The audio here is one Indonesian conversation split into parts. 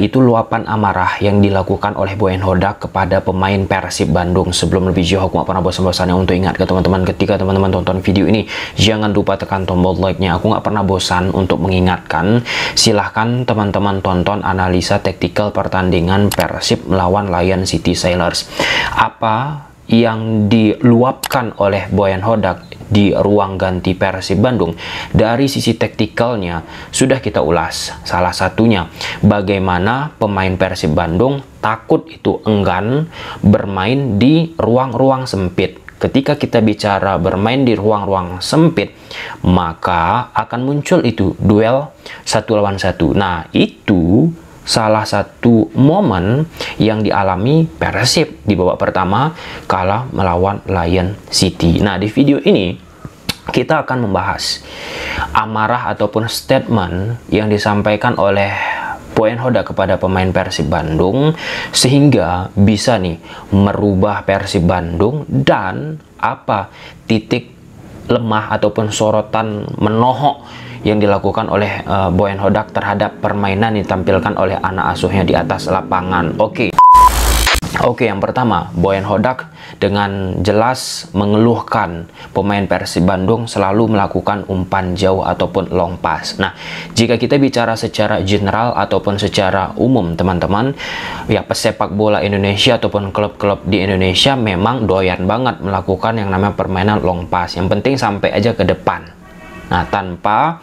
Itu luapan amarah yang dilakukan oleh Boen Hodak kepada pemain Persib Bandung. Sebelum lebih jauh, aku gak pernah bosan-bosannya untuk ingat ke teman-teman ketika teman-teman tonton video ini. Jangan lupa tekan tombol like-nya. Aku nggak pernah bosan untuk mengingatkan. Silahkan teman-teman tonton analisa taktikal pertandingan Persib melawan Lion City Sailors. Apa yang diluapkan oleh Boyan Hodak di ruang ganti Persib Bandung dari sisi taktikalnya sudah kita ulas salah satunya bagaimana pemain Persib Bandung takut itu enggan bermain di ruang-ruang sempit ketika kita bicara bermain di ruang-ruang sempit, maka akan muncul itu duel satu lawan satu. Nah, itu salah satu momen yang dialami Persib di babak pertama kalah melawan Lion City. Nah, di video ini kita akan membahas amarah ataupun statement yang disampaikan oleh poin Hoda kepada pemain Persib Bandung sehingga bisa nih merubah Persib Bandung dan apa titik lemah ataupun sorotan menohok yang dilakukan oleh uh, eh, Boyan Hodak terhadap permainan ditampilkan oleh anak asuhnya di atas lapangan. Oke. Okay. Oke, okay, yang pertama, Boyan Hodak dengan jelas mengeluhkan pemain Persib Bandung selalu melakukan umpan jauh ataupun long pass. Nah, jika kita bicara secara general ataupun secara umum, teman-teman, ya pesepak bola Indonesia ataupun klub-klub di Indonesia memang doyan banget melakukan yang namanya permainan long pass. Yang penting sampai aja ke depan Nah, tanpa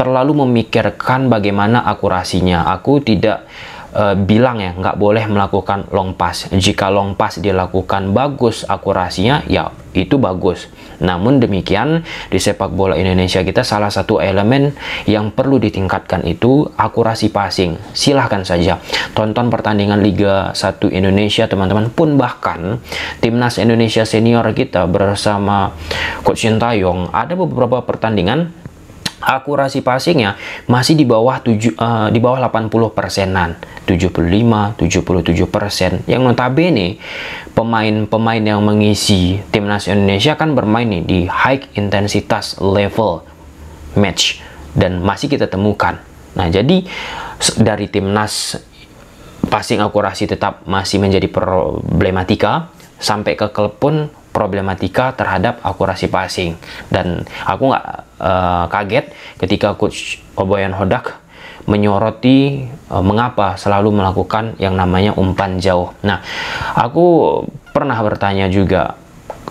terlalu memikirkan bagaimana akurasinya. Aku tidak uh, bilang ya nggak boleh melakukan long pass. Jika long pass dilakukan bagus akurasinya, ya itu bagus. Namun demikian di sepak bola Indonesia kita salah satu elemen yang perlu ditingkatkan itu akurasi passing. Silahkan saja tonton pertandingan Liga 1 Indonesia teman-teman pun bahkan timnas Indonesia senior kita bersama Coach Sintayong ada beberapa pertandingan akurasi passingnya masih di bawah 7 uh, eh, di bawah 80 persenan 75 77 persen yang notabene pemain-pemain yang mengisi timnas Indonesia kan bermain nih di high intensitas level match dan masih kita temukan nah jadi dari timnas passing akurasi tetap masih menjadi problematika sampai ke klub pun problematika terhadap akurasi passing dan aku nggak uh, kaget ketika coach Oboyan Hodak menyoroti uh, mengapa selalu melakukan yang namanya umpan jauh. Nah, aku pernah bertanya juga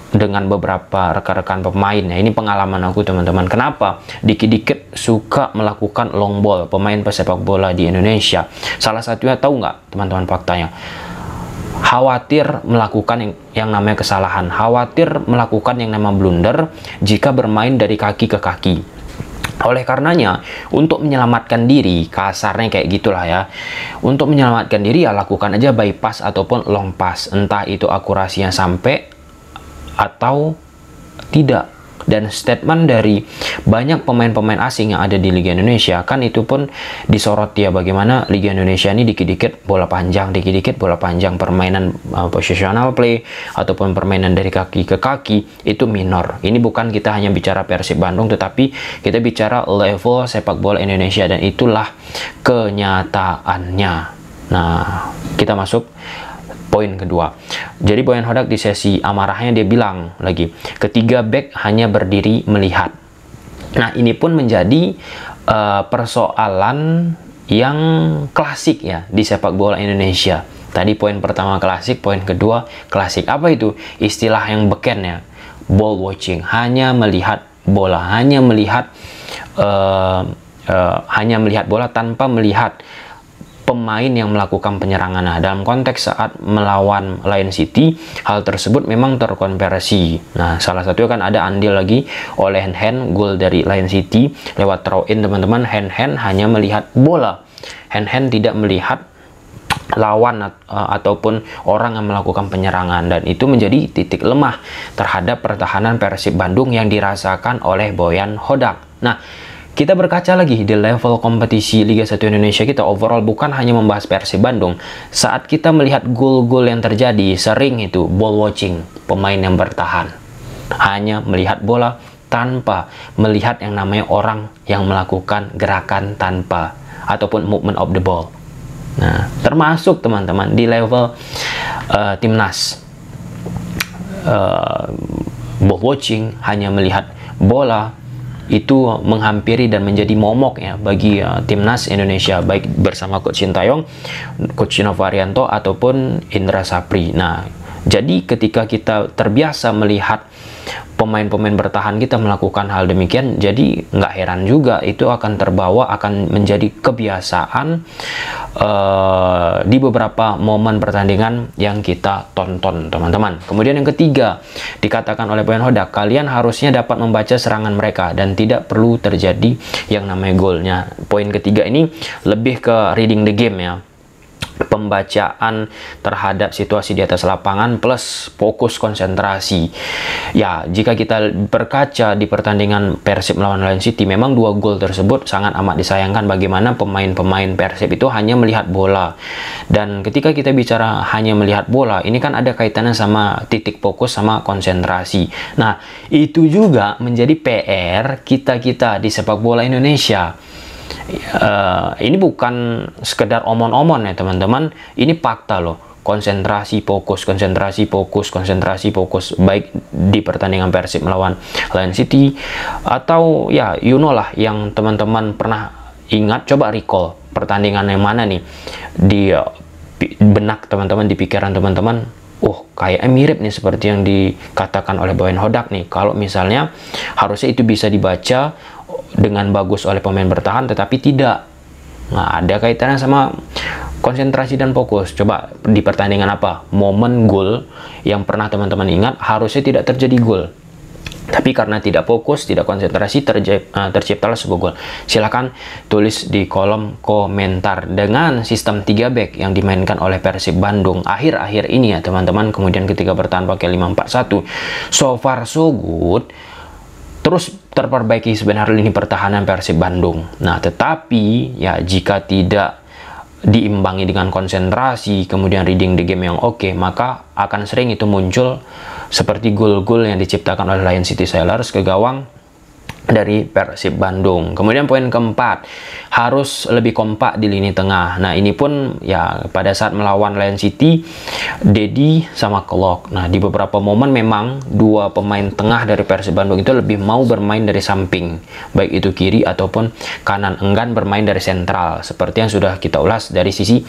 dengan beberapa rekan-rekan pemain. ya ini pengalaman aku teman-teman. Kenapa dikit-dikit suka melakukan long ball pemain pesepak bola di Indonesia? Salah satunya tahu nggak teman-teman faktanya? khawatir melakukan yang, yang namanya kesalahan, khawatir melakukan yang namanya blunder jika bermain dari kaki ke kaki. Oleh karenanya, untuk menyelamatkan diri, kasarnya kayak gitulah ya. Untuk menyelamatkan diri ya lakukan aja bypass ataupun long pass, entah itu akurasinya sampai atau tidak dan statement dari banyak pemain-pemain asing yang ada di Liga Indonesia kan itu pun disorot ya bagaimana Liga Indonesia ini dikit-dikit bola panjang dikit-dikit bola panjang permainan uh, positional play ataupun permainan dari kaki ke kaki itu minor ini bukan kita hanya bicara Persib Bandung tetapi kita bicara level sepak bola Indonesia dan itulah kenyataannya nah kita masuk poin kedua jadi Boyan Hodak di sesi amarahnya dia bilang lagi, ketiga back hanya berdiri melihat. Nah ini pun menjadi uh, persoalan yang klasik ya di sepak bola Indonesia. Tadi poin pertama klasik, poin kedua klasik. Apa itu? Istilah yang beken ya. Ball watching, hanya melihat bola, hanya melihat uh, uh, hanya melihat bola tanpa melihat pemain yang melakukan penyerangan. Nah, dalam konteks saat melawan Lion City, hal tersebut memang terkonversi. Nah, salah satu kan ada andil lagi oleh hand-hand gol dari Lion City lewat throw-in teman-teman. Hand-hand hanya melihat bola. Hand-hand tidak melihat lawan eh, ataupun orang yang melakukan penyerangan dan itu menjadi titik lemah terhadap pertahanan Persib Bandung yang dirasakan oleh Boyan Hodak. Nah, kita berkaca lagi di level kompetisi Liga 1 Indonesia kita overall bukan hanya membahas Persib Bandung. Saat kita melihat gol-gol yang terjadi, sering itu ball watching, pemain yang bertahan. Hanya melihat bola tanpa melihat yang namanya orang yang melakukan gerakan tanpa ataupun movement of the ball. Nah, termasuk teman-teman di level uh, timnas uh, ball watching hanya melihat bola itu menghampiri dan menjadi momok ya bagi uh, timnas Indonesia baik bersama coach Sintayong, coach Novarianto ataupun Indra Sapri. Nah, jadi ketika kita terbiasa melihat pemain-pemain bertahan kita melakukan hal demikian, jadi nggak heran juga itu akan terbawa akan menjadi kebiasaan uh, di beberapa momen pertandingan yang kita tonton, teman-teman. Kemudian yang ketiga, dikatakan oleh Boyan Hoda, kalian harusnya dapat membaca serangan mereka dan tidak perlu terjadi yang namanya golnya. Poin ketiga ini lebih ke reading the game ya pembacaan terhadap situasi di atas lapangan plus fokus konsentrasi. Ya, jika kita berkaca di pertandingan Persib melawan Lion City, memang dua gol tersebut sangat amat disayangkan bagaimana pemain-pemain Persib itu hanya melihat bola. Dan ketika kita bicara hanya melihat bola, ini kan ada kaitannya sama titik fokus sama konsentrasi. Nah, itu juga menjadi PR kita-kita di sepak bola Indonesia uh, ini bukan sekedar omon-omon ya teman-teman ini fakta loh konsentrasi fokus konsentrasi fokus konsentrasi fokus baik di pertandingan Persib melawan Lion City atau ya you know lah yang teman-teman pernah ingat coba recall pertandingan yang mana nih di eh, benak teman-teman di pikiran teman-teman oh uh, kayak mirip nih seperti yang dikatakan oleh Boyan Hodak nih kalau misalnya harusnya itu bisa dibaca dengan bagus oleh pemain bertahan tetapi tidak nah, ada kaitannya sama konsentrasi dan fokus coba di pertandingan apa momen gol yang pernah teman-teman ingat harusnya tidak terjadi gol tapi karena tidak fokus, tidak konsentrasi, terje, uh, terciptalah sebuah gol. Silahkan tulis di kolom komentar dengan sistem 3 back yang dimainkan oleh Persib Bandung akhir-akhir ini ya teman-teman. Kemudian ketika bertahan pakai 5-4-1, so far so good. Terus terperbaiki sebenarnya lini pertahanan Persib Bandung. Nah, tetapi ya jika tidak diimbangi dengan konsentrasi, kemudian reading the game yang oke, okay, maka akan sering itu muncul seperti gol-gol yang diciptakan oleh Lion City Sailors ke gawang dari Persib Bandung. Kemudian poin keempat, harus lebih kompak di lini tengah. Nah, ini pun ya pada saat melawan Lion City, Dedi sama Klok. Nah, di beberapa momen memang dua pemain tengah dari Persib Bandung itu lebih mau bermain dari samping, baik itu kiri ataupun kanan, enggan bermain dari sentral seperti yang sudah kita ulas dari sisi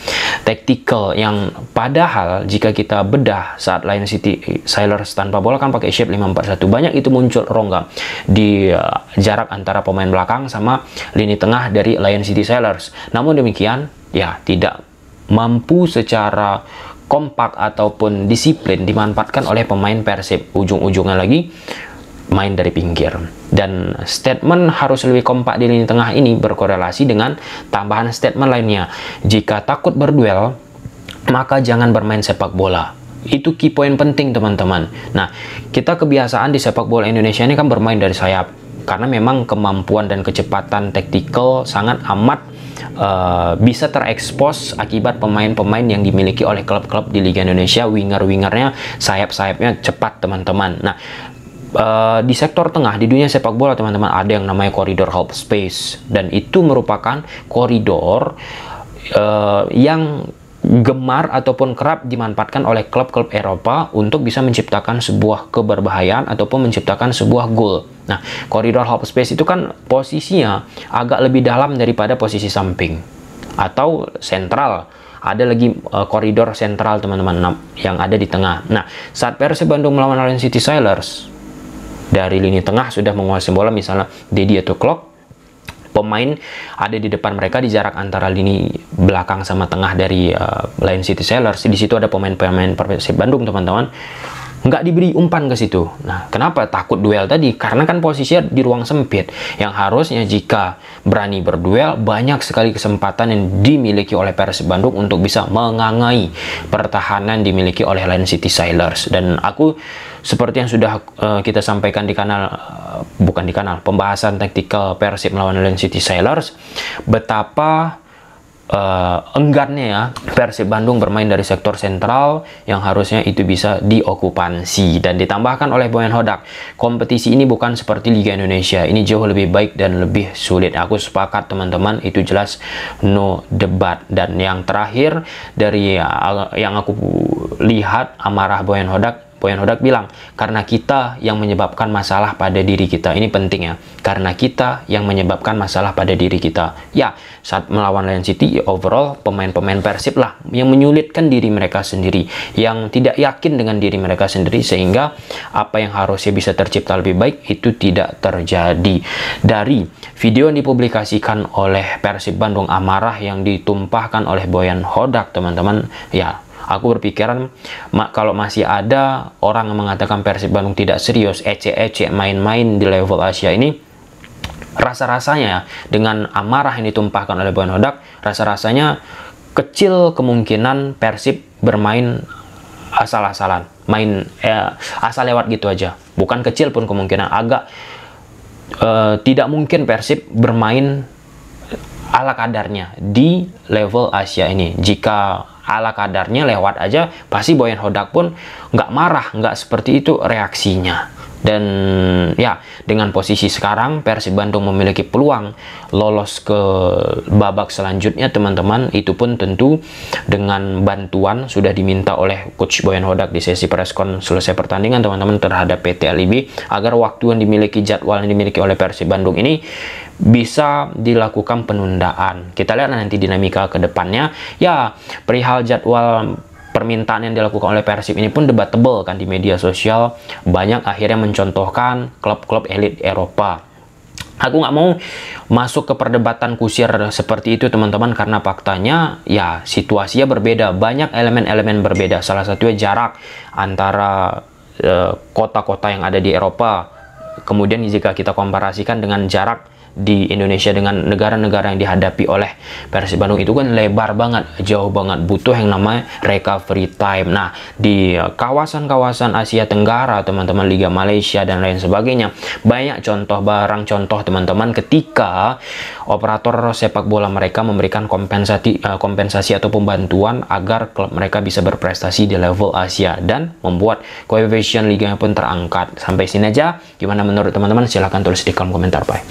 taktikal yang padahal jika kita bedah saat Lion City eh, Sailors tanpa bola kan pakai shape 541 banyak itu muncul rongga di eh, jarak antara pemain belakang sama lini tengah dari Lion City Sailors. Namun demikian, ya tidak mampu secara kompak ataupun disiplin dimanfaatkan oleh pemain Persib. Ujung-ujungnya lagi main dari pinggir. Dan statement harus lebih kompak di lini tengah ini berkorelasi dengan tambahan statement lainnya. Jika takut berduel, maka jangan bermain sepak bola. Itu key point penting teman-teman. Nah, kita kebiasaan di sepak bola Indonesia ini kan bermain dari sayap karena memang kemampuan dan kecepatan taktikal sangat amat uh, bisa terekspos akibat pemain-pemain yang dimiliki oleh klub-klub di Liga Indonesia winger-wingernya sayap-sayapnya cepat teman-teman nah Uh, di sektor tengah di dunia sepak bola teman-teman ada yang namanya koridor half space dan itu merupakan koridor uh, yang gemar ataupun kerap dimanfaatkan oleh klub-klub Eropa untuk bisa menciptakan sebuah keberbahayaan ataupun menciptakan sebuah gol. Nah, koridor half space itu kan posisinya agak lebih dalam daripada posisi samping atau sentral ada lagi uh, koridor sentral teman-teman nah, yang ada di tengah. Nah, saat Persib Bandung melawan Orange City Sailors dari lini tengah sudah menguasai bola misalnya Dedi atau Klopp pemain ada di depan mereka di jarak antara lini belakang sama tengah dari uh, Lion City Sailors. Di situ ada pemain-pemain Persib Bandung, teman-teman nggak diberi umpan ke situ. Nah, kenapa takut duel tadi? Karena kan posisinya di ruang sempit, yang harusnya jika berani berduel, banyak sekali kesempatan yang dimiliki oleh Persib Bandung untuk bisa mengangai pertahanan dimiliki oleh Lion City Sailors. Dan aku seperti yang sudah uh, kita sampaikan di kanal, uh, bukan di kanal, pembahasan taktikal Persib melawan Lion City Sailors, betapa uh, enggannya ya Persib Bandung bermain dari sektor sentral yang harusnya itu bisa diokupansi dan ditambahkan oleh Boyan Hodak kompetisi ini bukan seperti Liga Indonesia ini jauh lebih baik dan lebih sulit aku sepakat teman-teman itu jelas no debat dan yang terakhir dari yang aku lihat amarah Boyan Hodak Boyan Hodak bilang, karena kita yang menyebabkan masalah pada diri kita. Ini penting ya. Karena kita yang menyebabkan masalah pada diri kita. Ya, saat melawan Lion City, overall pemain-pemain Persib lah yang menyulitkan diri mereka sendiri. Yang tidak yakin dengan diri mereka sendiri sehingga apa yang harusnya bisa tercipta lebih baik itu tidak terjadi. Dari video yang dipublikasikan oleh Persib Bandung Amarah yang ditumpahkan oleh Boyan Hodak, teman-teman, ya Aku berpikiran mak kalau masih ada orang yang mengatakan Persib Bandung tidak serius, ece-ece main-main di level Asia ini rasa-rasanya dengan amarah yang ditumpahkan oleh Hodak, rasa-rasanya kecil kemungkinan Persib bermain asal-asalan, main eh, asal lewat gitu aja. Bukan kecil pun kemungkinan agak eh, tidak mungkin Persib bermain ala kadarnya di level Asia ini. Jika ala kadarnya lewat aja, pasti Boyan Hodak pun nggak marah, nggak seperti itu reaksinya. Dan ya, dengan posisi sekarang Persib Bandung memiliki peluang lolos ke babak selanjutnya teman-teman. Itu pun tentu dengan bantuan sudah diminta oleh coach Boyan Hodak di sesi preskon selesai pertandingan teman-teman terhadap PT LIB agar waktu yang dimiliki jadwal yang dimiliki oleh Persib Bandung ini bisa dilakukan penundaan. Kita lihat nanti dinamika ke depannya. Ya, perihal jadwal permintaan yang dilakukan oleh Persib ini pun debatable kan di media sosial banyak akhirnya mencontohkan klub-klub elit Eropa. Aku nggak mau masuk ke perdebatan kusir seperti itu teman-teman karena faktanya ya situasinya berbeda banyak elemen-elemen berbeda salah satunya jarak antara eh, kota-kota uh, yang ada di Eropa kemudian jika kita komparasikan dengan jarak di Indonesia dengan negara-negara yang dihadapi oleh Persib Bandung itu kan lebar banget, jauh banget, butuh yang namanya recovery time. Nah, di kawasan-kawasan Asia Tenggara, teman-teman Liga Malaysia dan lain sebagainya, banyak contoh barang contoh teman-teman ketika operator sepak bola mereka memberikan kompensasi eh, kompensasi atau pembantuan agar klub mereka bisa berprestasi di level Asia dan membuat koefisien liganya pun terangkat. Sampai sini aja. Gimana menurut teman-teman? Silahkan tulis di kolom komentar, bye.